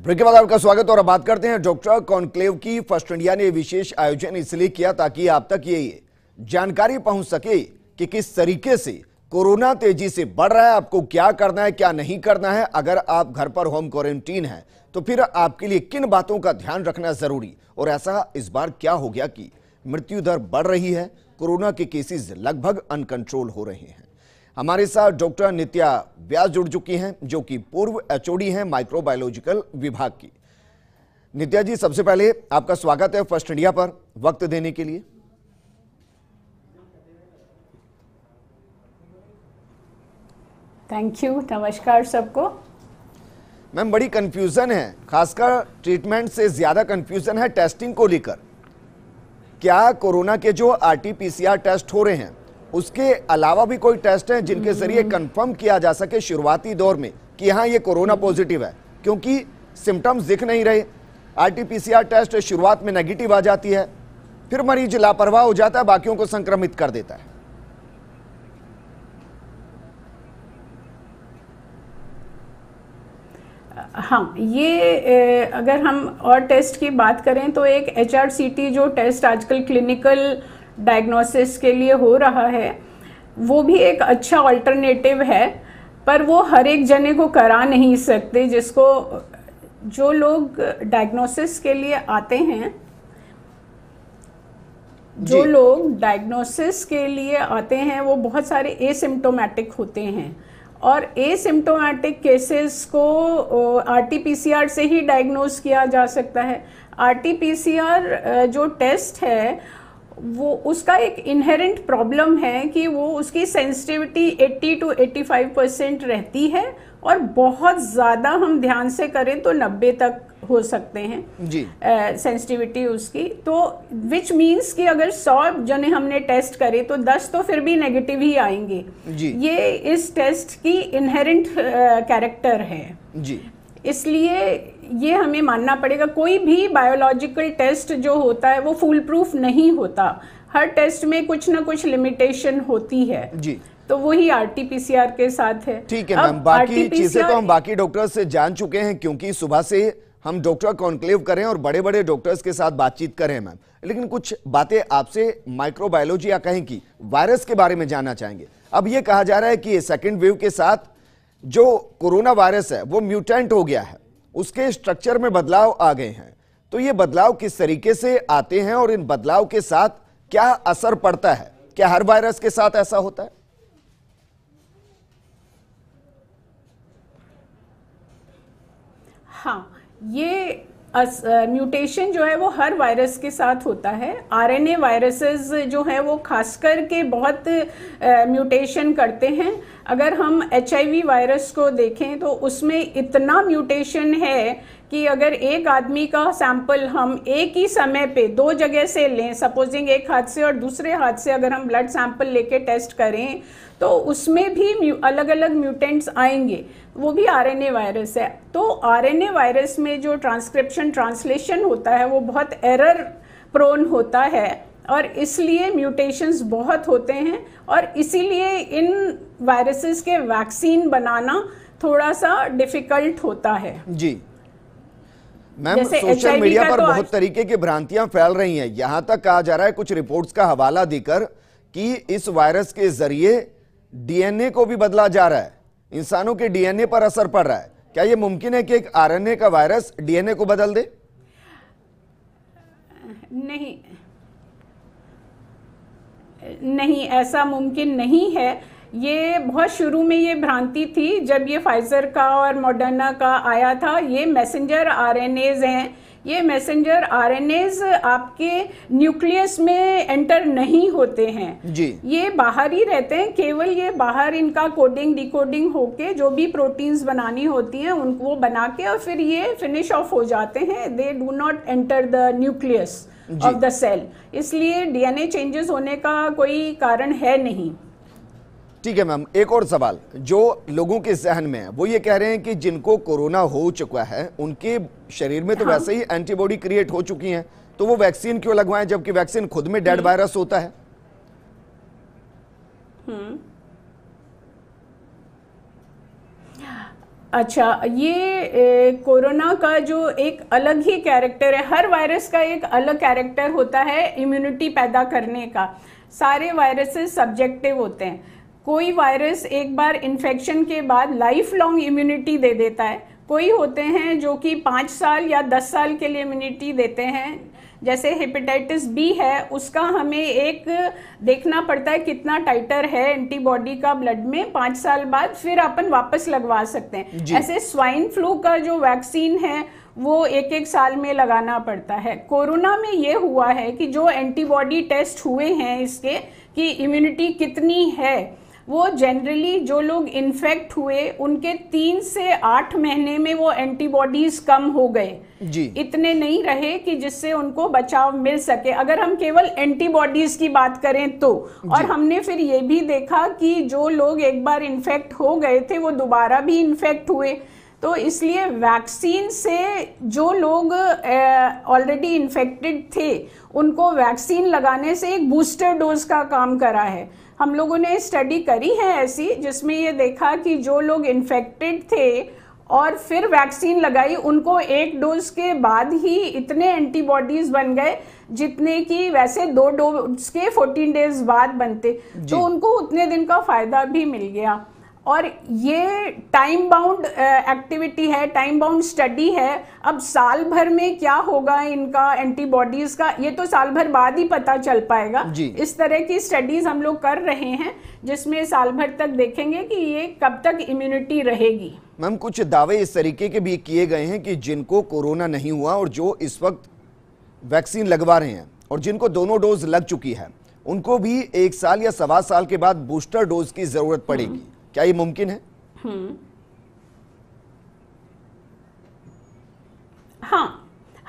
Break के बाद आपका स्वागत और बात करते हैं डॉक्टर कॉन्क्लेव की फर्स्ट इंडिया ने विशेष आयोजन इसलिए किया ताकि आप तक ये जानकारी पहुंच सके कि किस तरीके से कोरोना तेजी से बढ़ रहा है आपको क्या करना है क्या नहीं करना है अगर आप घर पर होम क्वारंटीन है तो फिर आपके लिए किन बातों का ध्यान रखना जरूरी और ऐसा इस बार क्या हो गया कि मृत्यु दर बढ़ रही है कोरोना के केसेस लगभग अनकंट्रोल हो रहे हैं हमारे साथ डॉक्टर नित्या व्यास जुड़ चुकी हैं जो कि पूर्व एचओडी हैं माइक्रोबायोलॉजिकल विभाग की नित्या जी सबसे पहले आपका स्वागत है फर्स्ट इंडिया पर वक्त देने के लिए थैंक यू नमस्कार सबको मैम बड़ी कंफ्यूजन है खासकर ट्रीटमेंट से ज़्यादा कंफ्यूजन है टेस्टिंग को लेकर क्या कोरोना के जो आरटीपीसीआर टेस्ट हो रहे हैं उसके अलावा भी कोई टेस्ट हैं जिनके जरिए कंफर्म किया जा सके शुरुआती दौर में कि हाँ ये कोरोना पॉजिटिव है क्योंकि सिम्टम्स दिख नहीं रहे आरटीपीसीआर टेस्ट शुरुआत में नेगेटिव आ जाती है फिर मरीज लापरवाह हो जाता है बाकियों को संक्रमित कर देता है हाँ ये ए, अगर हम और टेस्ट की बात करें तो एक एच जो टेस्ट आजकल क्लिनिकल डायग्नोसिस के लिए हो रहा है वो भी एक अच्छा ऑल्टरनेटिव है पर वो हर एक जने को करा नहीं सकते जिसको जो लोग डायग्नोसिस के लिए आते हैं जो लोग डायग्नोसिस के लिए आते हैं वो बहुत सारे एसिम्टोमेटिक होते हैं और एसिम्टोमेटिक केसेस को आरटीपीसीआर से ही डायग्नोस किया जा सकता है आरटीपीसीआर जो टेस्ट है वो उसका एक इनहेरेंट प्रॉब्लम है कि वो उसकी सेंसिटिविटी 80 टू 85 परसेंट रहती है और बहुत ज़्यादा हम ध्यान से करें तो 90 तक हो सकते हैं जी सेंसिटिविटी uh, उसकी तो विच मीन्स कि अगर सौ जने हमने टेस्ट करे तो 10 तो फिर भी नेगेटिव ही आएंगे जी ये इस टेस्ट की इनहेरेंट कैरेक्टर uh, है जी इसलिए ये हमें मानना पड़ेगा कोई भी बायोलॉजिकल टेस्ट जो होता है वो फुल प्रूफ नहीं होता हर टेस्ट में कुछ ना कुछ लिमिटेशन होती है जी तो वही आरटीपीसीआर के साथ है ठीक है मैम बाकी चीजें तो हम बाकी डॉक्टर से जान चुके हैं क्योंकि सुबह से हम डॉक्टर कॉन्क्लेव करें और बड़े बड़े डॉक्टर्स के साथ बातचीत करें मैम लेकिन कुछ बातें आपसे माइक्रोबायोलॉजी या कहें कि वायरस के बारे में जानना चाहेंगे अब ये कहा जा रहा है कि सेकेंड वेव के साथ जो कोरोना वायरस है वो म्यूटेंट हो गया है उसके स्ट्रक्चर में बदलाव आ गए हैं तो ये बदलाव किस तरीके से आते हैं और इन बदलाव के साथ क्या असर पड़ता है क्या हर वायरस के साथ ऐसा होता है हाँ ये म्यूटेशन जो है वो हर वायरस के साथ होता है आरएनए वायरसेस जो है वो खासकर के बहुत म्यूटेशन करते हैं अगर हम एच वायरस को देखें तो उसमें इतना म्यूटेशन है कि अगर एक आदमी का सैंपल हम एक ही समय पे दो जगह से लें सपोजिंग एक हाथ से और दूसरे हाथ से अगर हम ब्लड सैंपल लेके टेस्ट करें तो उसमें भी अलग अलग म्यूटेंट्स आएंगे वो भी आरएनए वायरस है तो आरएनए वायरस में जो ट्रांसक्रिप्शन ट्रांसलेशन होता है वो बहुत एरर प्रोन होता है और इसलिए म्यूटेशंस बहुत होते हैं और इसीलिए इन वायरसेस के वैक्सीन बनाना थोड़ा सा डिफिकल्ट होता है जी मैम सोशल मीडिया पर तो बहुत आज... तरीके की भ्रांतियां फैल रही हैं यहां तक कहा जा रहा है कुछ रिपोर्ट्स का हवाला देकर कि इस वायरस के जरिए डीएनए को भी बदला जा रहा है इंसानों के डीएनए पर असर पड़ रहा है क्या यह मुमकिन है कि एक आरएनए का वायरस डीएनए को बदल दे नहीं नहीं ऐसा मुमकिन नहीं है ये बहुत शुरू में ये भ्रांति थी जब ये फाइजर का और मॉडर्ना का आया था ये मैसेंजर आर हैं ये मैसेंजर आर आपके न्यूक्लियस में एंटर नहीं होते हैं जी ये बाहर ही रहते हैं केवल ये बाहर इनका कोडिंग डिकोडिंग होके जो भी प्रोटीन्स बनानी होती हैं उनको बना के और फिर ये फिनिश ऑफ हो जाते हैं they do not enter the nucleus of the cell इसलिए डीएनए चेंजेस होने का कोई कारण है नहीं ठीक है मैम एक और सवाल जो लोगों के जहन में है वो ये कह रहे हैं कि जिनको कोरोना हो चुका है उनके शरीर में तो हाँ। वैसे ही एंटीबॉडी क्रिएट हो चुकी हैं तो वो वैक्सीन क्यों लगवाएं जबकि वैक्सीन खुद में डेड वायरस हम्म। होता है हम्म। अच्छा ये कोरोना का जो एक अलग ही कैरेक्टर है हर वायरस का एक अलग कैरेक्टर होता है इम्यूनिटी पैदा करने का सारे वायरसेस सब्जेक्टिव होते हैं कोई वायरस एक बार इन्फेक्शन के बाद लाइफ लॉन्ग इम्यूनिटी दे देता है कोई होते हैं जो कि पाँच साल या दस साल के लिए इम्यूनिटी देते हैं जैसे हेपेटाइटिस बी है उसका हमें एक देखना पड़ता है कितना टाइटर है एंटीबॉडी का ब्लड में पाँच साल बाद फिर अपन वापस लगवा सकते हैं ऐसे स्वाइन फ्लू का जो वैक्सीन है वो एक एक साल में लगाना पड़ता है कोरोना में ये हुआ है कि जो एंटीबॉडी टेस्ट हुए हैं इसके कि इम्यूनिटी कितनी है वो जनरली जो लोग इन्फेक्ट हुए उनके तीन से आठ महीने में वो एंटीबॉडीज कम हो गए जी इतने नहीं रहे कि जिससे उनको बचाव मिल सके अगर हम केवल एंटीबॉडीज की बात करें तो और हमने फिर ये भी देखा कि जो लोग एक बार इन्फेक्ट हो गए थे वो दोबारा भी इन्फेक्ट हुए तो इसलिए वैक्सीन से जो लोग ऑलरेडी इन्फेक्टेड थे उनको वैक्सीन लगाने से एक बूस्टर डोज का काम करा है हम लोगों ने स्टडी करी है ऐसी जिसमें ये देखा कि जो लोग इन्फेक्टेड थे और फिर वैक्सीन लगाई उनको एक डोज के बाद ही इतने एंटीबॉडीज बन गए जितने की वैसे दो डोज के 14 डेज बाद बनते तो उनको उतने दिन का फायदा भी मिल गया और ये टाइम बाउंड एक्टिविटी है टाइम बाउंड स्टडी है अब साल भर में क्या होगा इनका एंटीबॉडीज का ये तो साल भर बाद ही पता चल पाएगा इस तरह की स्टडीज हम लोग कर रहे हैं जिसमें साल भर तक देखेंगे कि ये कब तक इम्यूनिटी रहेगी मैम कुछ दावे इस तरीके के भी किए गए हैं कि जिनको कोरोना नहीं हुआ और जो इस वक्त वैक्सीन लगवा रहे हैं और जिनको दोनों डोज लग चुकी है उनको भी एक साल या सवा साल के बाद बूस्टर डोज की जरूरत पड़ेगी क्या ये मुमकिन है हम्म। हाँ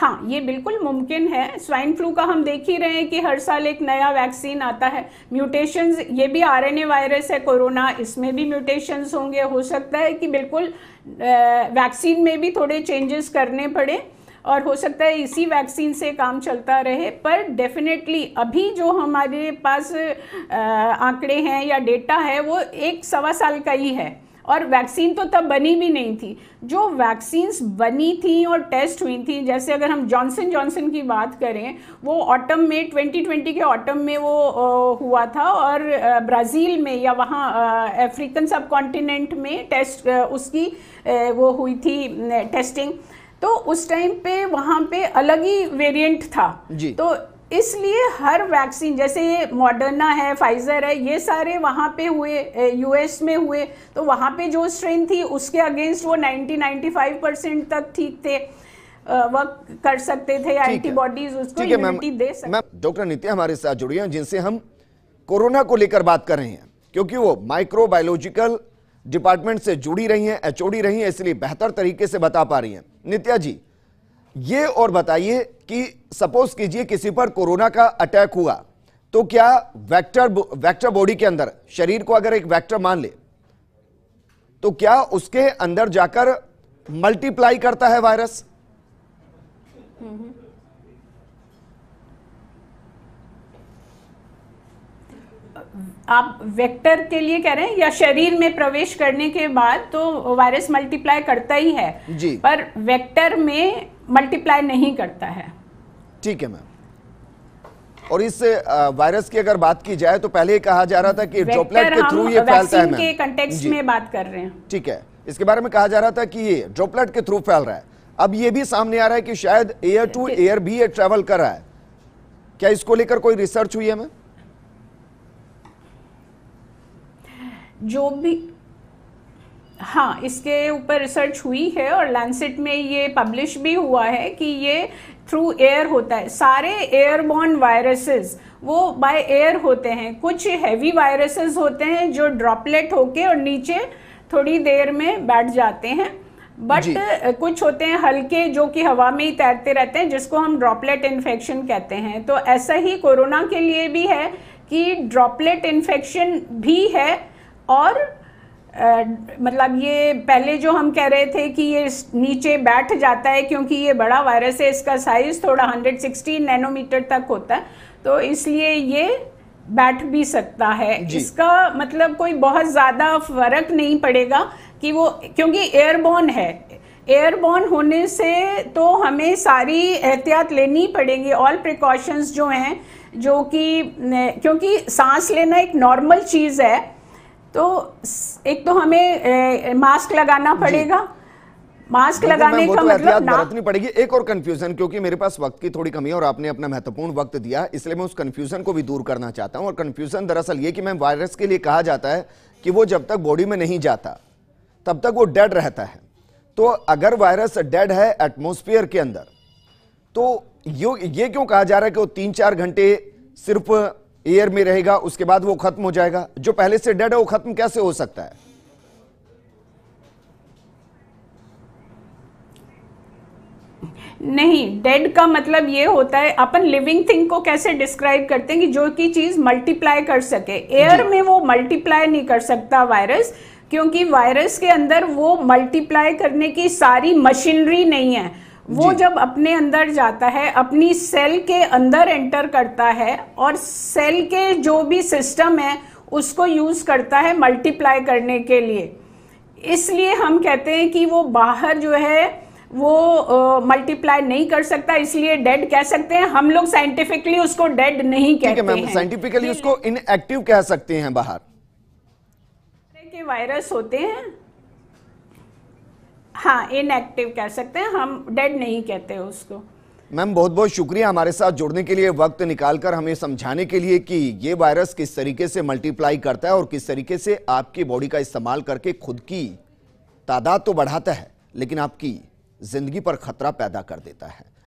हाँ ये बिल्कुल मुमकिन है स्वाइन फ्लू का हम देख ही रहे हैं कि हर साल एक नया वैक्सीन आता है म्यूटेशंस ये भी आरएनए वायरस है कोरोना इसमें भी म्यूटेशंस होंगे हो सकता है कि बिल्कुल वैक्सीन में भी थोड़े चेंजेस करने पड़े और हो सकता है इसी वैक्सीन से काम चलता रहे पर डेफिनेटली अभी जो हमारे पास आंकड़े हैं या डेटा है वो एक सवा साल का ही है और वैक्सीन तो तब बनी भी नहीं थी जो वैक्सीन्स बनी थी और टेस्ट हुई थी जैसे अगर हम जॉनसन जॉनसन की बात करें वो ऑटम में 2020 के ऑटम में वो हुआ था और ब्राज़ील में या वहाँ अफ्रीकन सब कॉन्टिनेंट में टेस्ट उसकी वो हुई थी टेस्टिंग तो उस टाइम पे वहाँ पे अलग ही वेरिएंट था जी तो इसलिए हर वैक्सीन जैसे ये मॉडर्ना है फाइजर है ये सारे वहाँ पे हुए यूएस में हुए तो वहाँ पे जो स्ट्रेन थी उसके अगेंस्ट वो 90-95 परसेंट तक ठीक थे वर्क कर सकते थे एंटीबॉडीज उसको इम्यूनिटी दे सकते डॉक्टर नित्या हमारे साथ जुड़ी हैं जिनसे हम कोरोना को लेकर बात कर रहे हैं क्योंकि वो माइक्रोबायोलॉजिकल डिपार्टमेंट से जुड़ी रही हैं एचओडी रही हैं इसलिए बेहतर तरीके से बता पा रही हैं नित्या जी ये और बताइए कि सपोज कीजिए किसी पर कोरोना का अटैक हुआ तो क्या वेक्टर वेक्टर बॉडी के अंदर शरीर को अगर एक वेक्टर मान ले तो क्या उसके अंदर जाकर मल्टीप्लाई करता है वायरस हम्म, हम्म। आप वेक्टर के लिए कह रहे हैं या शरीर में प्रवेश करने के बाद तो वायरस मल्टीप्लाई करता ही है जी पर वेक्टर में मल्टीप्लाई नहीं करता है ठीक है मैम और इस वायरस की अगर बात की जाए तो पहले ही कहा जा रहा था कि ड्रॉपलेट के थ्रू ये फैलता है कंटेक्स्ट में बात कर रहे हैं ठीक है इसके बारे में कहा जा रहा था कि ये ड्रॉपलेट के थ्रू फैल रहा है अब ये भी सामने आ रहा है कि शायद एयर टू एयर भी ये ट्रेवल कर रहा है क्या इसको लेकर कोई रिसर्च हुई है मैम जो भी हाँ इसके ऊपर रिसर्च हुई है और लैंसेट में ये पब्लिश भी हुआ है कि ये थ्रू एयर होता है सारे एयरबॉर्न वायरसेस वो बाय एयर होते हैं कुछ हैवी वायरसेस होते हैं जो ड्रॉपलेट होके और नीचे थोड़ी देर में बैठ जाते हैं बट कुछ होते हैं हल्के जो कि हवा में ही तैरते रहते हैं जिसको हम ड्रॉपलेट इन्फेक्शन कहते हैं तो ऐसा ही कोरोना के लिए भी है कि ड्रॉपलेट इन्फेक्शन भी है और आ, मतलब ये पहले जो हम कह रहे थे कि ये नीचे बैठ जाता है क्योंकि ये बड़ा वायरस है इसका साइज़ थोड़ा 160 नैनोमीटर तक होता है तो इसलिए ये बैठ भी सकता है इसका मतलब कोई बहुत ज़्यादा फर्क नहीं पड़ेगा कि वो क्योंकि एयरबोन है एयरबोन होने से तो हमें सारी एहतियात लेनी पड़ेगी ऑल प्रिकॉशंस जो हैं जो कि क्योंकि सांस लेना एक नॉर्मल चीज़ है तो एक तो हमें मास्क लगाना पड़ेगा मास्क लगाने का मतलब बरतनी पड़ेगी एक और कंफ्यूजन क्योंकि मेरे पास वक्त की थोड़ी कमी है और आपने अपना महत्वपूर्ण वक्त दिया इसलिए मैं उस कंफ्यूजन को भी दूर करना चाहता हूं और कंफ्यूजन दरअसल ये कि मैं वायरस के लिए कहा जाता है कि वो जब तक बॉडी में नहीं जाता तब तक वो डेड रहता है तो अगर वायरस डेड है एटमोस्फियर के अंदर तो ये क्यों कहा जा रहा है कि वो तीन चार घंटे सिर्फ एयर में रहेगा उसके बाद वो खत्म हो जाएगा जो पहले से डेड है वो खत्म कैसे हो सकता है नहीं डेड का मतलब ये होता है अपन लिविंग थिंग को कैसे डिस्क्राइब करते हैं कि जो की चीज मल्टीप्लाई कर सके एयर में वो मल्टीप्लाई नहीं कर सकता वायरस क्योंकि वायरस के अंदर वो मल्टीप्लाई करने की सारी मशीनरी नहीं है वो जब अपने अंदर जाता है अपनी सेल के अंदर एंटर करता है और सेल के जो भी सिस्टम है उसको यूज़ करता है मल्टीप्लाई करने के लिए इसलिए हम कहते हैं कि वो बाहर जो है वो मल्टीप्लाई uh, नहीं कर सकता इसलिए डेड कह सकते हैं हम लोग साइंटिफिकली उसको डेड नहीं कहते है, हैं साइंटिफिकली उसको इनएक्टिव कह सकते हैं बाहर के वायरस होते हैं हाँ इनएक्टिव कह सकते हैं हम डेड नहीं कहते उसको मैम बहुत बहुत शुक्रिया हमारे साथ जुड़ने के लिए वक्त निकालकर हमें समझाने के लिए कि ये वायरस किस तरीके से मल्टीप्लाई करता है और किस तरीके से आपकी बॉडी का इस्तेमाल करके खुद की तादाद तो बढ़ाता है लेकिन आपकी ज़िंदगी पर ख़तरा पैदा कर देता है